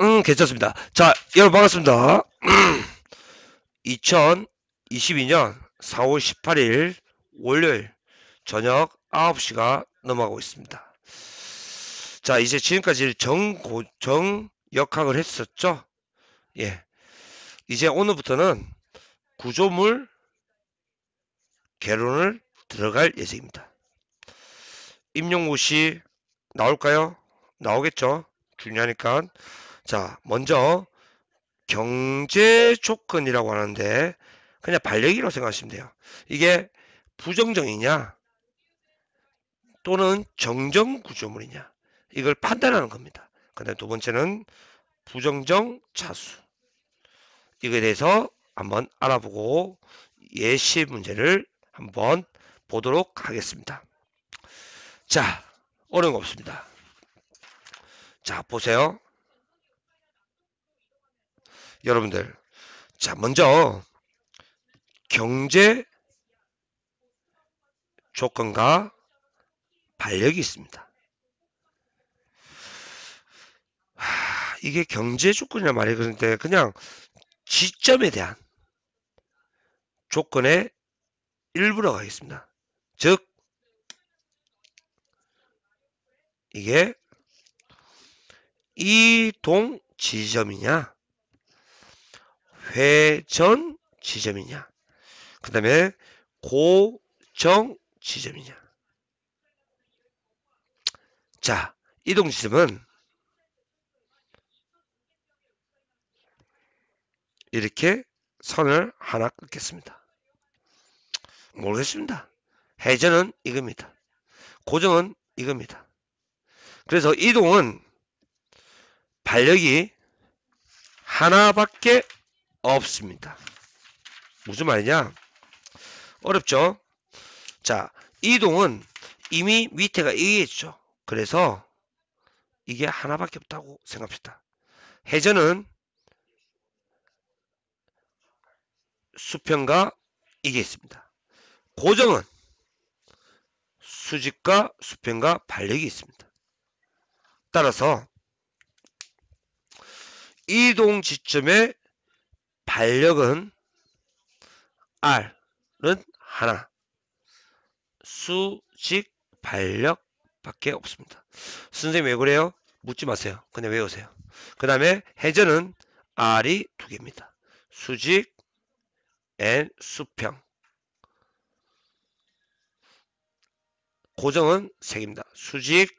음, 괜찮습니다. 자, 여러분 반갑습니다. 2022년 4월 18일 월요일 저녁 9시가 넘어가고 있습니다. 자, 이제 지금까지 정고, 정 역학을 했었죠? 예. 이제 오늘부터는 구조물 개론을 들어갈 예정입니다. 임용고시 나올까요? 나오겠죠? 중요하니까 자 먼저 경제 조건이라고 하는데 그냥 반려기로 생각하시면 돼요. 이게 부정적이냐 또는 정정구조물이냐 이걸 판단하는 겁니다. 근데 두 번째는 부정적 차수 이거에 대해서 한번 알아보고 예시 문제를 한번 보도록 하겠습니다. 자 어려운 거 없습니다. 자, 보세요. 여러분들. 자, 먼저 경제 조건과 반력이 있습니다. 하, 이게 경제 조건이란 말이 에요 그런데 그냥 지점에 대한 조건의 일부라고 하겠습니다. 즉 이게 이동 지점이냐 회전 지점이냐 그 다음에 고정 지점이냐 자 이동 지점은 이렇게 선을 하나 끊겠습니다 모르겠습니다 회전은 이겁니다 고정은 이겁니다 그래서 이동은 반력이 하나밖에 없습니다. 무슨 말이냐? 어렵죠? 자, 이동은 이미 밑에가 얘기했죠. 그래서 이게 하나밖에 없다고 생각합시다. 해전은 수평과 이게 있습니다. 고정은 수직과 수평과 반력이 있습니다. 따라서 이동 지점의 반력은 R은 하나. 수직 반력 밖에 없습니다. 선생님 왜 그래요? 묻지 마세요. 그냥 외우세요. 그 다음에 해전은 R이 두 개입니다. 수직 N 수평. 고정은 세 개입니다. 수직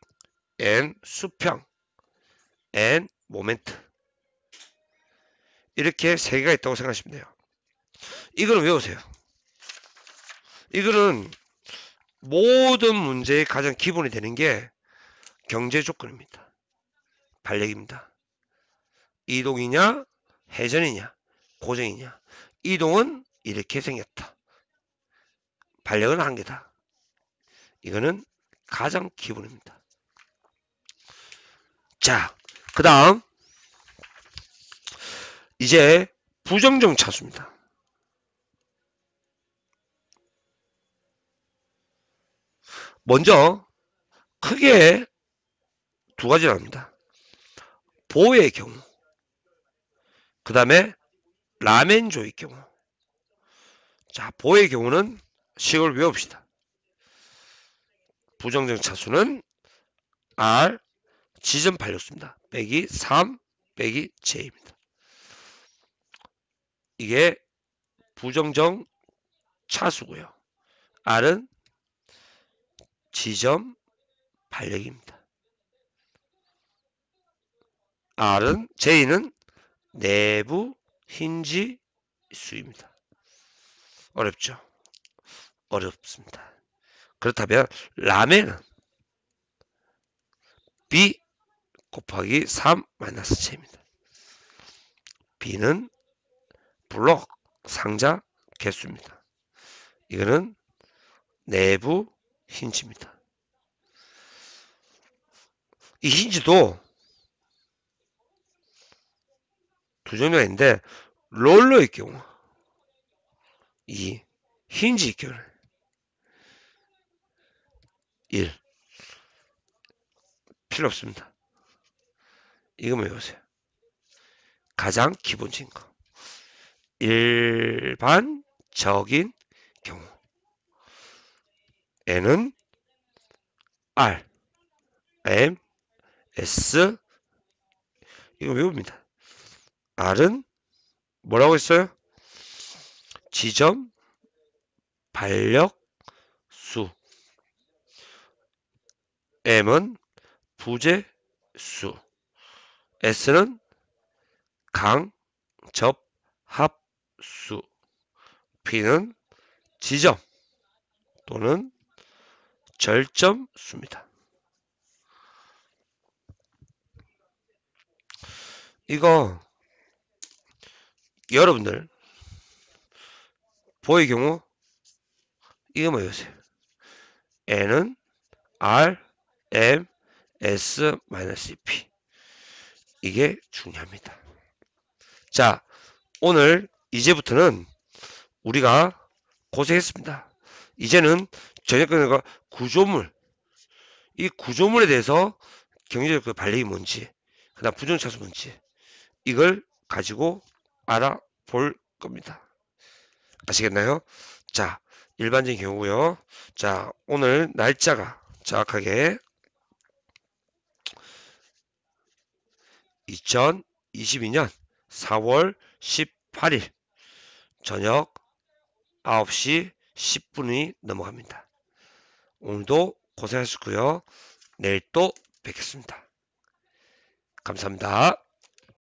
N 수평 N 모멘트 이렇게 세 개가 있다고 생각하시면 돼요. 이걸 외우세요. 이거는 모든 문제의 가장 기본이 되는 게 경제 조건입니다. 발 l e 입니다 이동이냐, 회전이냐, 고정이냐. 이동은 이렇게 생겼다. 발 l e 은한 개다. 이거는 가장 기본입니다. 자, 그 다음 이제 부정적 차수입니다. 먼저 크게 두가지나옵니다보의 경우 그 다음에 라멘조의 경우 자 보의 경우는 식을 외웁시다. 부정적 차수는 R 지점 발수입니다 빼기 3 빼기 J입니다. 이게 부정정 차수고요. R은 지점 발력입니다. R은 J는 내부 힌지 수입니다. 어렵죠? 어렵습니다. 그렇다면 라멘은 B 곱하기 3 마이너스 J입니다. B는 블록 상자 개수입니다. 이거는 내부 힌지입니다. 이 힌지도 두 종류가 있는데 롤러의 경우 이 힌지의 경우 1 필요 없습니다. 이거만 외우세요. 가장 기본적인 거. 일반적인 경우에는 R, M, S 이거 외웁니다. R은 뭐라고 했어요? 지점 반력 수 M은 부재 수 S는 강, 접, 합, 수 P는 지점 또는 절점 수입니다. 이거 여러분들 보의 경우 이거 뭐외세요 N은 R, M, S-P 이게 중요합니다. 자 오늘 이제부터는 우리가 고생했습니다. 이제는 전역권과 구조물, 이 구조물에 대해서 경제적 그 발림이 뭔지, 그 다음 부정차수 뭔지, 이걸 가지고 알아볼 겁니다. 아시겠나요? 자, 일반적인 경우고요. 자, 오늘 날짜가 정확하게 2022년 4월 18일 저녁 9시 10분이 넘어갑니다. 오늘도 고생하셨고요. 내일 또 뵙겠습니다. 감사합니다.